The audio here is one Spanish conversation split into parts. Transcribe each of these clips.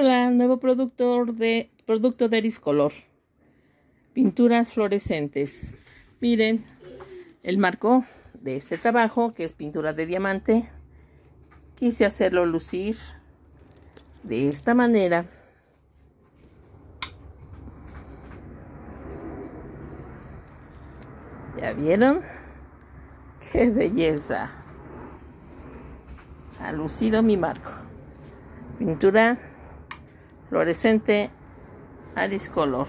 Hola, nuevo productor de producto de Pinturas fluorescentes. Miren el marco de este trabajo, que es pintura de diamante. Quise hacerlo lucir de esta manera. ¿Ya vieron? ¡Qué belleza! Ha lucido mi marco. Pintura fluorescente Aris Color.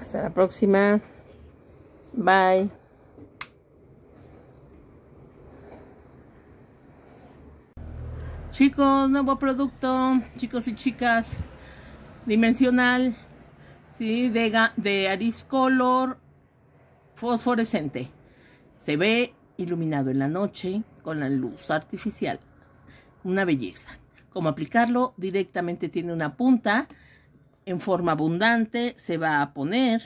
Hasta la próxima. Bye. Chicos, nuevo producto, chicos y chicas, dimensional, ¿sí? de, de Aris Color fosforescente. Se ve iluminado en la noche con la luz artificial una belleza. Como aplicarlo, directamente tiene una punta en forma abundante, se va a poner.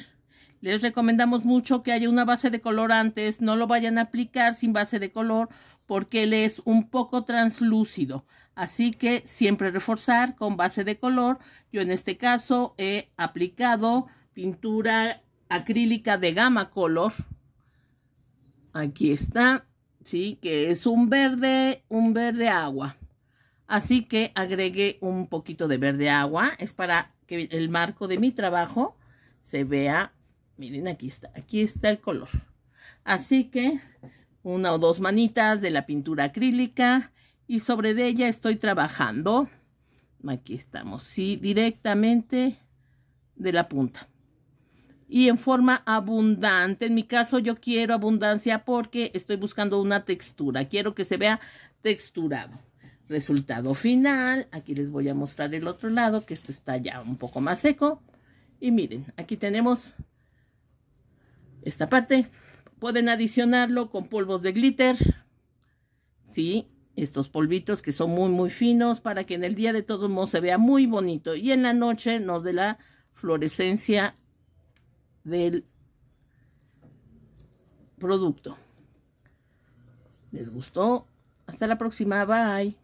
Les recomendamos mucho que haya una base de color antes, no lo vayan a aplicar sin base de color porque él es un poco translúcido. Así que siempre reforzar con base de color. Yo en este caso he aplicado pintura acrílica de gama color. Aquí está, sí, que es un verde, un verde agua. Así que agregué un poquito de verde agua. Es para que el marco de mi trabajo se vea. Miren, aquí está. Aquí está el color. Así que una o dos manitas de la pintura acrílica. Y sobre de ella estoy trabajando. Aquí estamos. Sí, directamente de la punta. Y en forma abundante. En mi caso yo quiero abundancia porque estoy buscando una textura. Quiero que se vea texturado. Resultado final, aquí les voy a mostrar el otro lado, que esto está ya un poco más seco. Y miren, aquí tenemos esta parte. Pueden adicionarlo con polvos de glitter, ¿sí? Estos polvitos que son muy, muy finos para que en el día de todos modos se vea muy bonito. Y en la noche nos dé la fluorescencia del producto. ¿Les gustó? Hasta la próxima. Bye.